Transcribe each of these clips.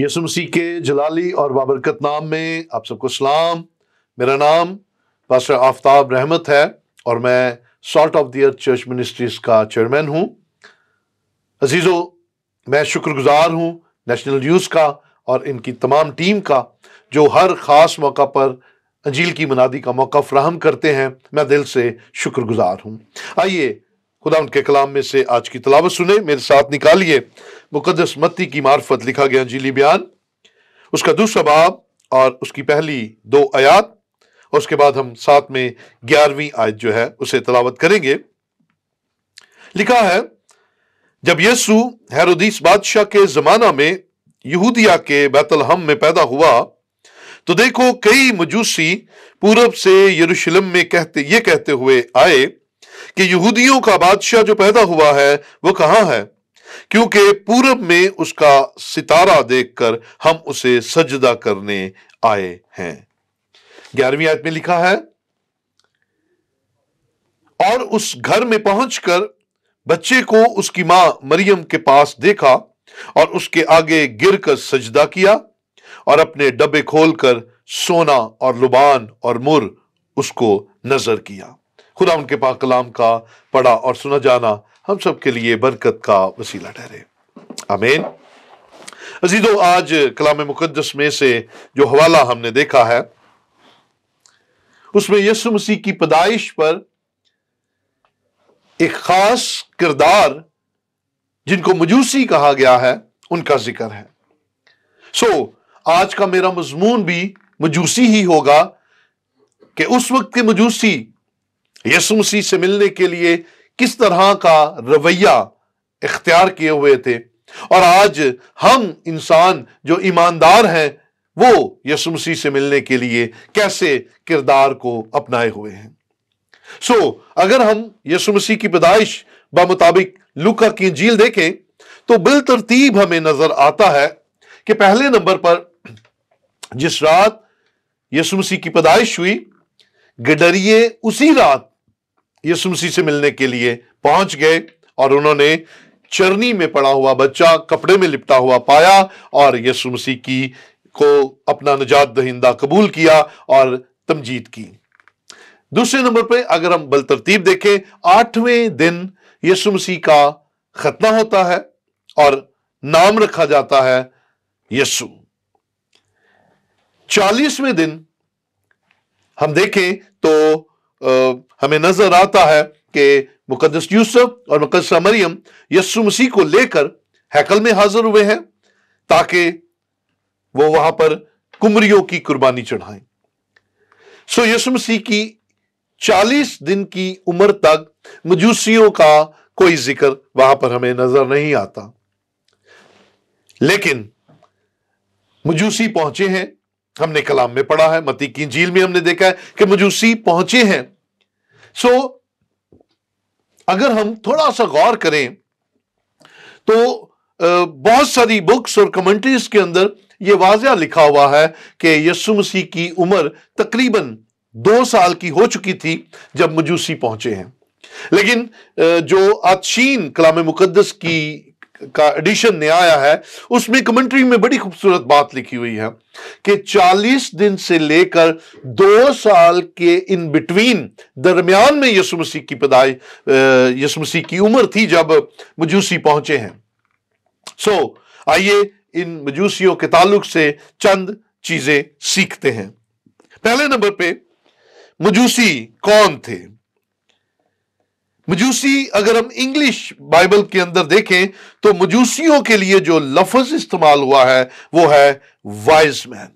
यसु मसीह के जलाली और बाबरकत नाम में आप सबको सलाम मेरा नाम पास्टर आफ्ताब रहमत है और मैं salt of the earth church ministries का चेयरमैन हूँ अजीज़ो मैं शुक्रगुजार हूँ नेशनल न्यूज़ का और इनकी तमाम टीम का जो हर ख़ास मौका पर अंजील की मनादी का मौका फ्राहम करते हैं मैं दिल से शुक्रगुजार हूँ आइए खुदा उनके कलाम में से आज की तलावत सुने मेरे साथ निकालिए मुकदस मत्ती की मार्फत लिखा गया जीली बयान उसका दूसरा बाब और उसकी पहली दो आयात और उसके बाद हम साथ में ग्यारहवीं आयत जो है उसे तलावत करेंगे लिखा है जब यस्सु हैरोदीस बादशाह के जमाना में यहूदिया के बैतलहम में पैदा हुआ तो देखो कई मजूसी पूरब से यरूशलेम में कहते ये कहते हुए आए कि यहूदियों का बादशाह जो पैदा हुआ है वो कहाँ है क्योंकि पूरब में उसका सितारा देखकर हम उसे सजदा करने आए हैं ग्यारहवीं आयत में लिखा है और उस घर में पहुंचकर बच्चे को उसकी मां मरियम के पास देखा और उसके आगे गिरकर सजदा किया और अपने डब्बे खोलकर सोना और लुबान और मुर उसको नजर किया खुदा उनके पास कलाम का पढ़ा और सुना जाना हम सब के लिए बरकत का वसीला ठहरे आमीन अजीजों आज कलाम मुकदस में से जो हवाला हमने देखा है उसमें यसु मसीह की पैदाइश पर एक खास किरदार जिनको मजूसी कहा गया है उनका जिक्र है सो आज का मेरा मजमून भी मजूसी ही होगा कि उस वक्त के मजूसी यसु मसीह से मिलने के लिए किस तरह का रवैया इख्तियार किए हुए थे और आज हम इंसान जो ईमानदार हैं वो यसु मसीह से मिलने के लिए कैसे किरदार को अपनाए हुए हैं सो so, अगर हम यसु मसीह की पैदाइश बमुताबिक लुका की झील देखें तो बिल तरतीब हमें नजर आता है कि पहले नंबर पर जिस रात यसु मसीह की पैदाइश हुई गडरिए उसी रात यीशु मसीह से मिलने के लिए पहुंच गए और उन्होंने चरनी में पड़ा हुआ बच्चा कपड़े में लिपटा हुआ पाया और यीशु मसीह की को अपना निजात दहिंदा कबूल किया और तमजीद की दूसरे नंबर पे अगर हम बल तरतीब देखें आठवें दिन यीशु मसीह का खतना होता है और नाम रखा जाता है यीशु चालीसवें दिन हम देखें तो हमें नजर आता है कि मुकदस यूसुफ और मुकदस मरियम यस्सु मसीह को लेकर हैकल में हाजिर हुए हैं ताकि वो वहां पर कुमरियों की कुर्बानी चढ़ाएं सो यस्सु मसीह की चालीस दिन की उम्र तक मजूसियों का कोई जिक्र वहां पर हमें नजर नहीं आता लेकिन मजूसी पहुंचे हैं हमने कलाम में पढ़ा है मती की झील में हमने देखा है कि मजूसी पहुंचे हैं सो अगर हम थोड़ा सा गौर करें तो बहुत सारी बुक्स और कमेंट्रीज के अंदर यह वाजिया लिखा हुआ है कि यस्सु मसीह की उम्र तकरीबन दो साल की हो चुकी थी जब मजूसी पहुंचे हैं लेकिन जो आचीन कलाम मुकदस की का एडिशन नया आया है उसमें कमेंट्री में बड़ी खूबसूरत बात लिखी हुई है कि 40 दिन से लेकर दो साल के इन बिटवीन दरमियान में यसु मसीह की पदाई यसु मसीह की उम्र थी जब मजूसी पहुंचे हैं सो so, आइए इन मजूसियों के ताल्लुक से चंद चीजें सीखते हैं पहले नंबर पे मजूसी कौन थे मजूसी अगर हम इंग्लिश बाइबल के अंदर देखें तो मजूसियों के लिए जो लफज इस्तेमाल हुआ है वो है वाइज मैन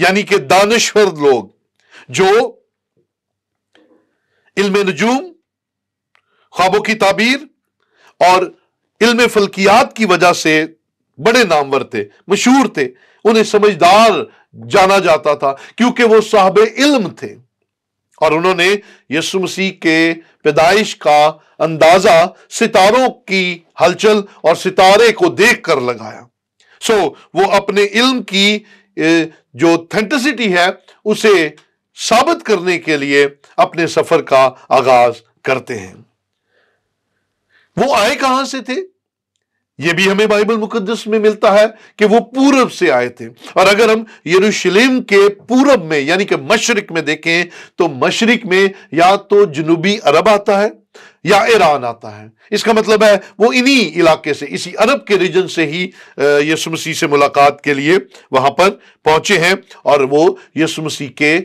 यानी कि दानश्वर लोग जो इल्म नजूम ख्वाबों की ताबीर और इल्म फलकियात की वजह से बड़े नामवर थे मशहूर थे उन्हें समझदार जाना जाता था क्योंकि वो साहब इल्म थे और उन्होंने यीशु मसीह के पैदाइश का अंदाजा सितारों की हलचल और सितारे को देख कर लगाया सो so, वो अपने इल्म की जो थेंटिसिटी है उसे साबित करने के लिए अपने सफर का आगाज करते हैं वो आए कहां से थे ये भी हमें बाइबल मुकदस में मिलता है कि वो पूरब से आए थे और अगर हम यरूशलेम के पूरब में यानी कि मशरक में देखें तो मशरक में या तो जनूबी अरब आता है या ईरान आता है इसका मतलब है वो इन्हीं इलाके से इसी अरब के रीजन से ही यसु मसीह से मुलाकात के लिए वहां पर पहुंचे हैं और वो यसु मसीह के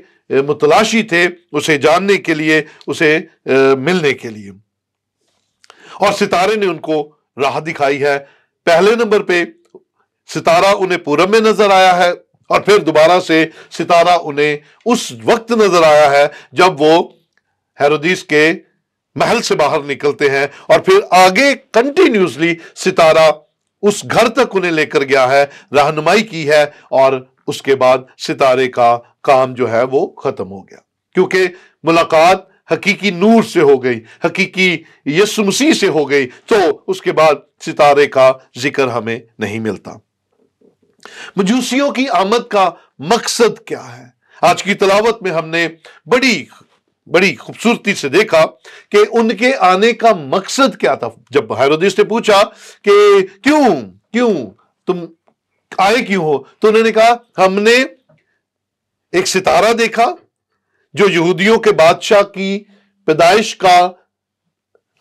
मुतलाशी थे उसे जानने के लिए उसे मिलने के लिए और सितारे ने उनको राह दिखाई है पहले नंबर पे सितारा उन्हें पूरब में नजर आया है और फिर दोबारा से सितारा उन्हें उस वक्त नजर आया है जब वो हैरोदीस के महल से बाहर निकलते हैं और फिर आगे कंटिन्यूसली सितारा उस घर तक उन्हें लेकर गया है रहनुमाई की है और उसके बाद सितारे का काम जो है वो खत्म हो गया क्योंकि मुलाकात हकीकी नूर से हो गई हकीकी यसु मसीह से हो गई तो उसके बाद सितारे का जिक्र हमें नहीं मिलता मजूसियों की आमद का मकसद क्या है आज की तलावत में हमने बड़ी बड़ी खूबसूरती से देखा कि उनके आने का मकसद क्या था जब हैरोदिस ने पूछा कि क्यों क्यों तुम आए क्यों हो तो उन्होंने कहा हमने एक सितारा देखा जो यहूदियों के बादशाह की पैदाइश का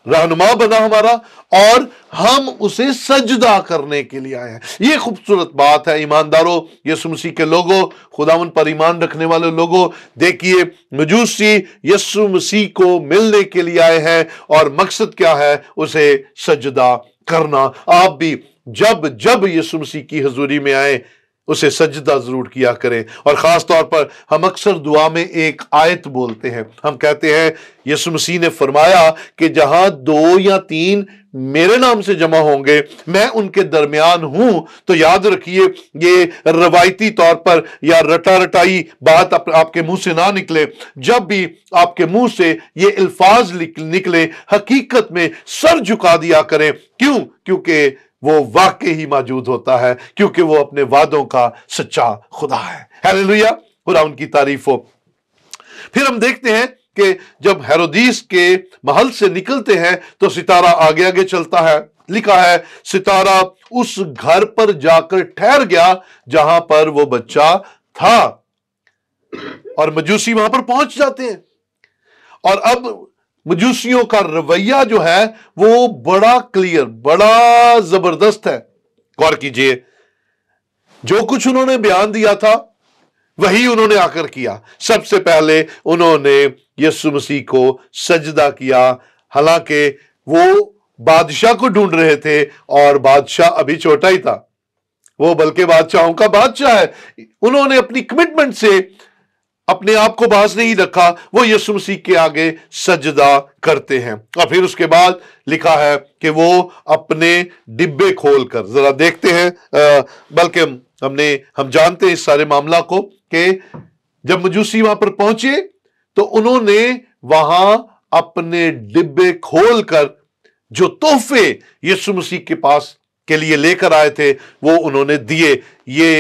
रहनुमा बना हमारा और हम उसे सजदा करने के लिए आए हैं ये खूबसूरत बात है ईमानदारों यीशु मसीह के लोगों खुदावन पर ईमान रखने वाले लोगों देखिए मजूसी यीशु मसीह को मिलने के लिए आए हैं और मकसद क्या है उसे सजदा करना आप भी जब जब यीशु मसीह की हजूरी में आए उसे सजदा ज़रूर किया करें और ख़ास तौर पर हम अक्सर दुआ में एक आयत बोलते हैं हम कहते हैं यीशु मसीह ने फरमाया कि जहां दो या तीन मेरे नाम से जमा होंगे मैं उनके दरमियान हूं तो याद रखिए ये रवायती तौर पर या रटा रटाई बात आप, आपके मुंह से ना निकले जब भी आपके मुंह से ये अल्फाज निकले हकीकत में सर झुका दिया करें क्यों क्योंकि वो वाकई ही मौजूद होता है क्योंकि वो अपने वादों का सच्चा खुदा है खुदा उनकी तारीफ हो फिर हम देखते हैं कि जब हेरोदीस के महल से निकलते हैं तो सितारा आगे आगे चलता है लिखा है सितारा उस घर पर जाकर ठहर गया जहां पर वो बच्चा था और मजूसी वहां पर पहुंच जाते हैं और अब मजूसियों का रवैया जो है वो बड़ा क्लियर बड़ा जबरदस्त है गौर कीजिए जो कुछ उन्होंने बयान दिया था वही उन्होंने आकर किया सबसे पहले उन्होंने यीशु मसीह को सजदा किया हालांकि वो बादशाह को ढूंढ रहे थे और बादशाह अभी छोटा ही था वो बल्कि बादशाहों का बादशाह है उन्होंने अपनी कमिटमेंट से अपने आप को बाज नहीं रखा वो यीशु मसीह के आगे सजदा करते हैं और फिर उसके बाद लिखा है कि वो अपने डिब्बे खोलकर जरा देखते हैं बल्कि हमने हम जानते हैं इस सारे मामला को कि जब मजूसी वहां पर पहुंचे तो उन्होंने वहां अपने डिब्बे खोलकर जो तोहफे यीशु मसीह के पास के लिए लेकर आए थे वो उन्होंने दिए ये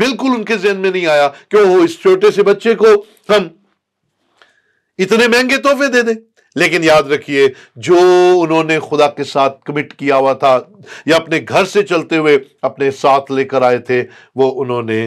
बिल्कुल उनके जहन में नहीं आया कि वो इस छोटे से बच्चे को हम इतने महंगे तोहफे दे दें लेकिन याद रखिए जो उन्होंने खुदा के साथ कमिट किया हुआ था या अपने घर से चलते हुए अपने साथ लेकर आए थे वो उन्होंने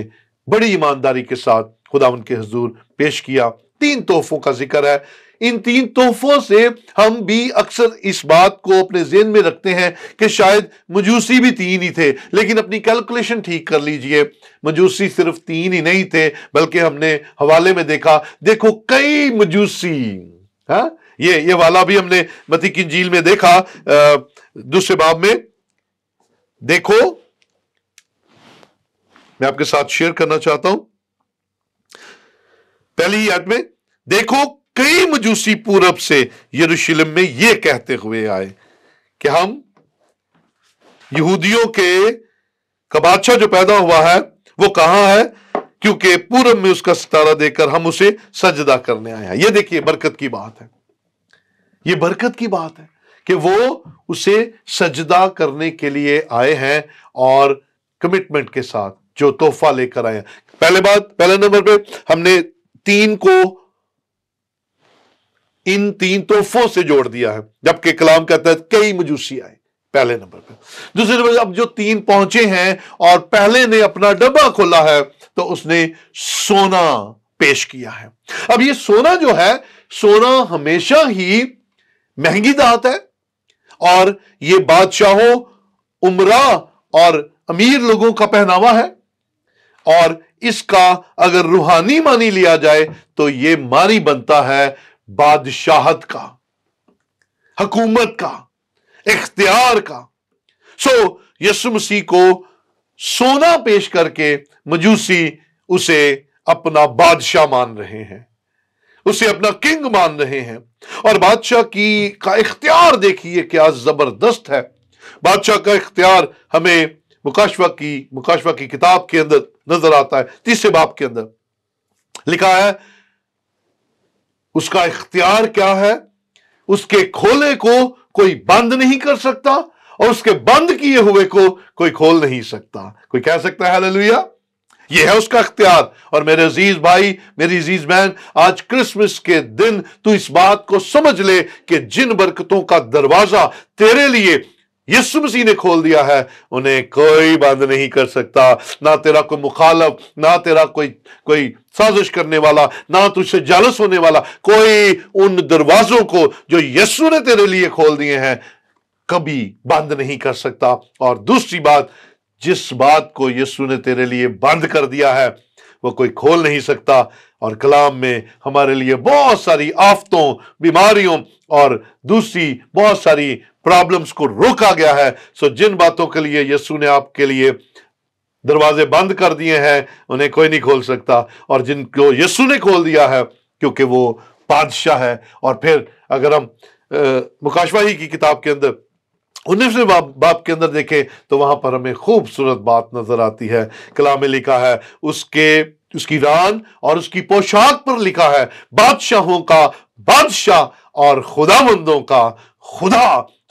बड़ी ईमानदारी के साथ खुदा उनके हजूर पेश किया तीन तोहफों का जिक्र है इन तीन तोहफों से हम भी अक्सर इस बात को अपने जेन में रखते हैं कि शायद मजूसी भी तीन ही थे लेकिन अपनी कैलकुलेशन ठीक कर लीजिए मजूसी सिर्फ तीन ही नहीं थे बल्कि हमने हवाले में देखा देखो कई मजूसी हा? ये ये वाला भी हमने मती की झील में देखा दूसरे बाब में देखो मैं आपके साथ शेयर करना चाहता हूं पहली याद में देखो कई मजूसी पूरब से यरूशलेम में यह कहते हुए आए कि हम यहूदियों के कबाचा बादशाह जो पैदा हुआ है वो कहां है क्योंकि पूरब में उसका सितारा देकर हम उसे सजदा करने आए हैं ये देखिए बरकत की बात है ये बरकत की बात है कि वो उसे सजदा करने के लिए आए हैं और कमिटमेंट के साथ जो तोहफा लेकर आए हैं पहले बात पहले नंबर पे हमने तीन को इन तीन तोहफों से जोड़ दिया है जबकि कलाम कहता है कई मजूसी आए पहले नंबर पर दूसरे नंबर अब जो तीन पहुंचे हैं और पहले ने अपना डब्बा खोला है तो उसने सोना पेश किया है अब ये सोना जो है सोना हमेशा ही महंगी दात है और ये बादशाहों उमरा और अमीर लोगों का पहनावा है और इसका अगर रूहानी मानी लिया जाए तो ये मानी बनता है बादशाहत का हकूमत का इख्तियार का सो यसु मसीह को सोना पेश करके मजूसी उसे अपना बादशाह मान रहे हैं उसे अपना किंग मान रहे हैं और बादशाह की का इख्तियार देखिए क्या जबरदस्त है बादशाह का इख्तियार हमें मुकाशवा की मुकाशवा की किताब के अंदर नजर आता है तीसरे बाप के अंदर लिखा है उसका इख्तियार क्या है उसके खोले को कोई बंद नहीं कर सकता और उसके बंद किए हुए को कोई खोल नहीं सकता कोई कह सकता है हालेलुया यह है उसका अख्तियार और मेरे अजीज भाई मेरी अजीज बहन आज क्रिसमस के दिन तू इस बात को समझ ले कि जिन बरकतों का दरवाजा तेरे लिए यीशु मसीह ने खोल दिया है उन्हें कोई बंद नहीं कर सकता ना तेरा कोई मुखालफ ना तेरा कोई कोई साजिश करने वाला ना तुझसे जालस होने वाला कोई उन दरवाजों को जो यीशु ने तेरे लिए खोल दिए हैं कभी बंद नहीं कर सकता और दूसरी बात जिस बात को यीशु ने तेरे लिए बंद कर दिया है वो कोई खोल नहीं सकता और कलाम में हमारे लिए बहुत सारी आफतों बीमारियों और दूसरी बहुत सारी प्रॉब्लम्स को रोका गया है सो जिन बातों के लिए यीशु ने आपके लिए दरवाजे बंद कर दिए हैं उन्हें कोई नहीं खोल सकता और जिनको यस्सु ने खोल दिया है क्योंकि वो बादशाह है और फिर अगर हम मुकाशवाही की किताब के अंदर उन्नीसवें बाप बाप के अंदर देखें तो वहां पर हमें खूबसूरत बात नजर आती है कला में लिखा है उसके उसकी रान और उसकी पोशाक पर लिखा है बादशाहों का बादशाह और खुदामंदों का खुदा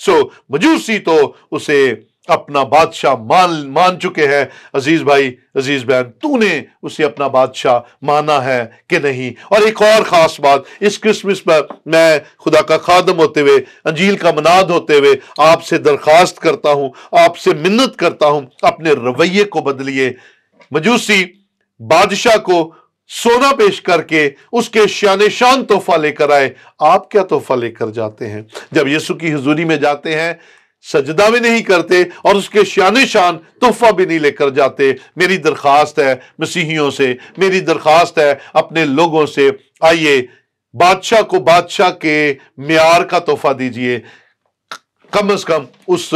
सो मजूसी तो उसे अपना बादशाह मान मान चुके हैं अजीज भाई अजीज बहन तूने उसे अपना बादशाह माना है कि नहीं और एक और ख़ास बात इस क्रिसमस पर मैं खुदा का खादम होते हुए अंजील का मनाद होते हुए आपसे दरखास्त करता हूं आपसे मिन्नत करता हूं अपने रवैये को बदलिए मजूसी बादशाह को सोना पेश करके उसके शान शान तोहफा लेकर आए आप क्या तोहफा लेकर जाते हैं जब यीशु की हजूरी में जाते हैं सजदा भी नहीं करते और उसके शान शान तोहफा भी नहीं लेकर जाते मेरी दरख्वास्त है मसीहियों से मेरी दरख्वास्त है अपने लोगों से आइए बादशाह को बादशाह के म्यार का तोहफा दीजिए कम अज कम उस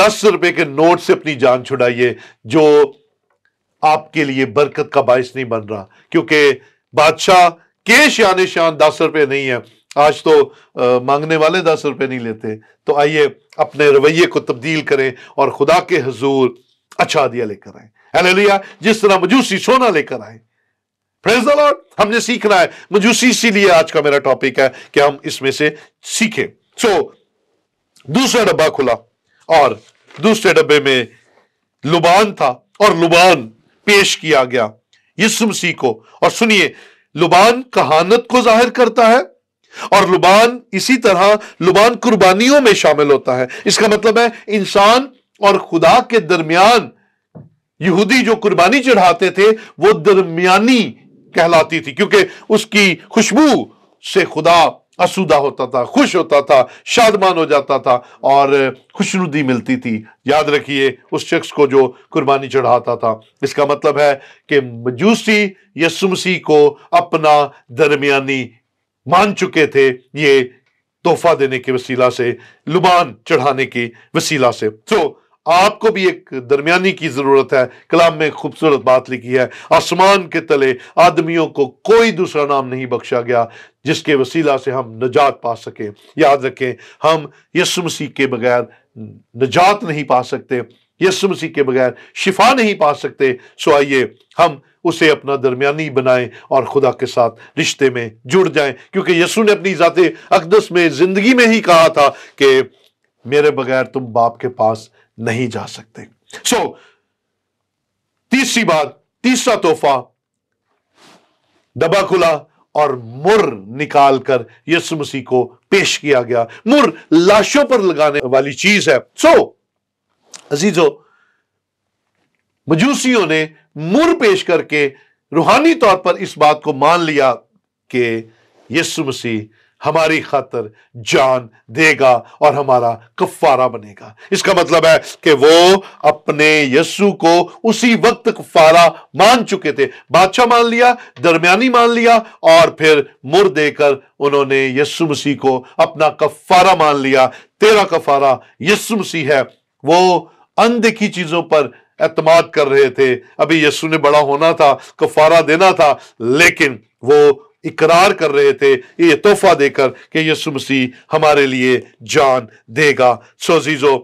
दस रुपए के नोट से अपनी जान छुड़ाइए जो आपके लिए बरकत का बायस नहीं बन रहा क्योंकि बादशाह के शान शान दस रुपये नहीं है आज तो आ, मांगने वाले दस रुपये नहीं लेते तो आइए अपने रवैये को तब्दील करें और खुदा के हजूर अच्छा दिया लेकर आए लिया जिस तरह मजूसी सोना लेकर आए प्रेज लॉर्ड हमने सीखना है मजूसी इसीलिए आज का मेरा टॉपिक है कि हम इसमें से सीखें सो so, दूसरा डब्बा खुला और दूसरे डब्बे में लुबान था और लुबान पेश किया गया यीशु मसीह को और सुनिए लुबान कहानत को जाहिर करता है और लुबान इसी तरह लुबान कुर्बानियों में शामिल होता है इसका मतलब है इंसान और खुदा के दरमियान यहूदी जो कुर्बानी चढ़ाते थे वो दरमियानी कहलाती थी क्योंकि उसकी खुशबू से खुदा असुदा होता था खुश होता था शादमान हो जाता था और खुशनुदी मिलती थी याद रखिए उस शख्स को जो कुर्बानी चढ़ाता था इसका मतलब है कि मजूसी यसुमसी को अपना दरमियानी मान चुके थे ये तोहफा देने के वसीला से लुबान चढ़ाने के वसीला से तो so, आपको भी एक दरमियानी की जरूरत है कलाम में खूबसूरत बात लिखी है आसमान के तले आदमियों को कोई दूसरा नाम नहीं बख्शा गया जिसके वसीला से हम नजात पा सकें याद रखें हम यसु मसीह के बगैर नजात नहीं पा सकते यसु मसीह के बगैर शिफा नहीं पा सकते सो आइए हम उसे अपना दरमियानी बनाएं और खुदा के साथ रिश्ते में जुड़ जाएं क्योंकि यसु ने अपनी जाते अकदस में ज़िंदगी में ही कहा था कि मेरे बगैर तुम बाप के पास नहीं जा सकते सो so, तीसरी बात तीसरा तोहफा दबा खुला और मुर निकालकर यीशु मसीह को पेश किया गया मुर लाशों पर लगाने वाली चीज है सो so, अजीजो मजूसियों ने मुर पेश करके रूहानी तौर पर इस बात को मान लिया कि यीशु मसीह हमारी खातर जान देगा और हमारा कफारा बनेगा इसका मतलब है कि वो अपने यस्सु को उसी वक्त कफारा मान चुके थे बादशाह मान लिया दरमियानी मान लिया और फिर मुर देकर उन्होंने यस्सु मसीह को अपना कफारा मान लिया तेरा कफारा यस्सु मसीह है वो अनदेखी चीजों पर एतमाद कर रहे थे अभी यस्सु ने बड़ा होना था कफारा देना था लेकिन वो इकरार कर रहे थे ये तोहफा देकर कि यीशु मसीह हमारे लिए जान देगा सोजीजो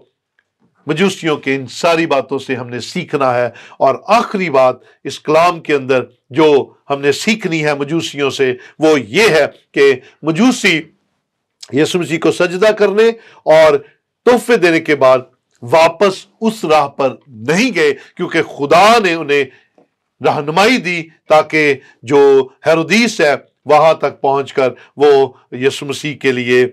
मजूसियों के इन सारी बातों से हमने सीखना है और आखिरी बात इस कलाम के अंदर जो हमने सीखनी है मजूसियों से वो ये है कि मजूसी यीशु मसीह को सजदा करने और तोहफे देने के बाद वापस उस राह पर नहीं गए क्योंकि खुदा ने उन्हें रहनुमाई दी ताकि जो हेरोदीस है वहाँ तक पहुँच वो यसु मसीह के लिए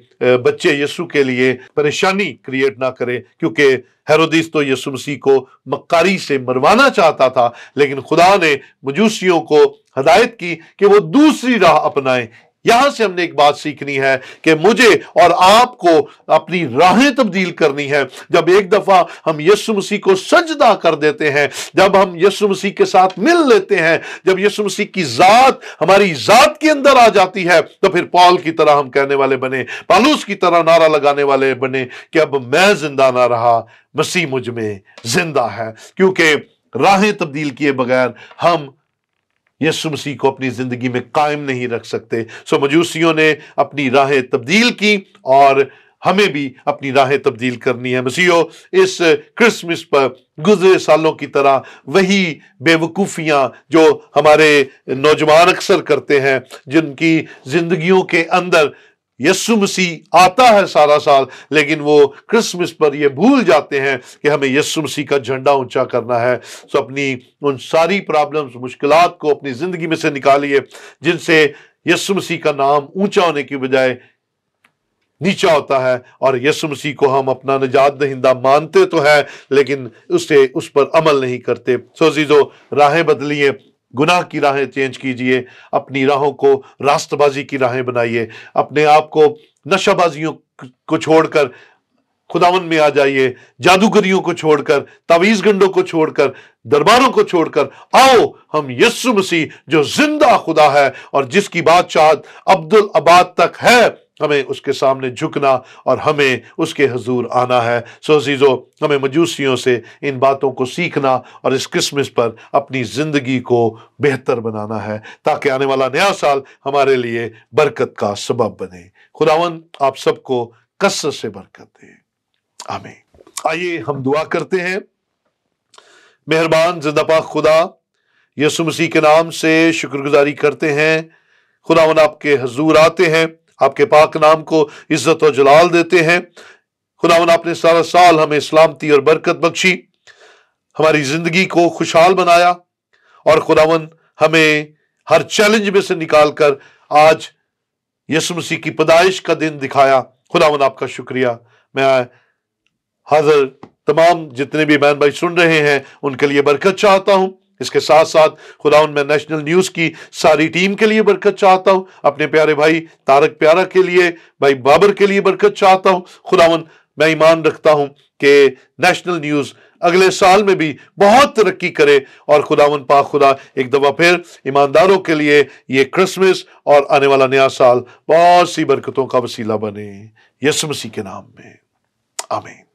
बच्चे यसु के लिए परेशानी क्रिएट ना करे क्योंकि हेरोदिस तो यसु मसीह को मक्कारी से मरवाना चाहता था लेकिन खुदा ने मजूसियों को हदायत की कि वो दूसरी राह अपनाएं यहां से हमने एक बात सीखनी है कि मुझे और आपको अपनी राहें तब्दील करनी है जब एक दफा हम यीशु मसीह को सजदा कर देते हैं जब हम यीशु मसीह के साथ मिल लेते हैं जब यीशु मसीह की जात हमारी जात के अंदर आ जाती है तो फिर पॉल की तरह हम कहने वाले बने पालूस की तरह नारा लगाने वाले बने कि अब मैं जिंदा ना रहा मसीह मुझ में जिंदा है क्योंकि राहें तब्दील किए बगैर हम यसु मसीह को अपनी ज़िंदगी में कायम नहीं रख सकते सो मजूसियों ने अपनी राहें तब्दील की और हमें भी अपनी राहें तब्दील करनी है मसीहो इस क्रिसमस पर गुजरे सालों की तरह वही बेवकूफ़ियाँ जो हमारे नौजवान अक्सर करते हैं जिनकी ज़िंदगियों के अंदर यस्सु मसीह आता है सारा साल लेकिन वो क्रिसमस पर ये भूल जाते हैं कि हमें यस्सु मसीह का झंडा ऊंचा करना है तो अपनी उन सारी प्रॉब्लम्स मुश्किल को अपनी ज़िंदगी में से निकालिए जिनसे यस्सु मसीह का नाम ऊंचा होने की बजाय नीचा होता है और यसु मसीह को हम अपना निजात दहिंदा मानते तो हैं लेकिन उसे उस पर अमल नहीं करते सो जीजो राहें बदलिए गुनाह की राहें चेंज कीजिए अपनी राहों को रास्तबाजी की राहें बनाइए अपने आप को नशाबाजियों को छोड़कर खुदावन में आ जाइए जादूगरियों को छोड़कर तावीज गंडों को छोड़कर दरबारों को छोड़कर आओ हम यस्सु मसीह जो जिंदा खुदा है और जिसकी बादशाहत अब्दुल आबाद तक है हमें उसके सामने झुकना और हमें उसके हजूर आना है सो अजीज़ो हमें मजूसियों से इन बातों को सीखना और इस क्रिसमस पर अपनी ज़िंदगी को बेहतर बनाना है ताकि आने वाला नया साल हमारे लिए बरकत का सबब बने खुदावन आप सबको कसर से बरकत दें हमें आइए हम दुआ करते हैं मेहरबान जिंदापा खुदा यसु मसीह के नाम से शुक्रगुजारी करते हैं खुदावन आपके हजूर आते हैं आपके पाक नाम को इज्जत और जलाल देते हैं खुदा आपने सारा साल हमें सलामती और बरकत बख्शी हमारी जिंदगी को खुशहाल बनाया और खुदावन हमें हर चैलेंज में से निकाल कर आज यसु मसीह की पैदाइश का दिन दिखाया खुदावन आपका शुक्रिया मैं हाजिर तमाम जितने भी बहन भाई सुन रहे हैं उनके लिए बरकत चाहता हूं इसके साथ साथ खुदा मैं नेशनल न्यूज़ की सारी टीम के लिए बरकत चाहता हूँ अपने प्यारे भाई तारक प्यारा के लिए भाई बाबर के लिए बरकत चाहता हूँ खुदावन मैं ईमान रखता हूँ कि नेशनल न्यूज़ अगले साल में भी बहुत तरक्की करे और खुदावन पा खुदा एक दफ़ा फिर ईमानदारों के लिए ये क्रिसमस और आने वाला नया साल बहुत सी बरकतों का वसीला बने यसमसी के नाम में आमीन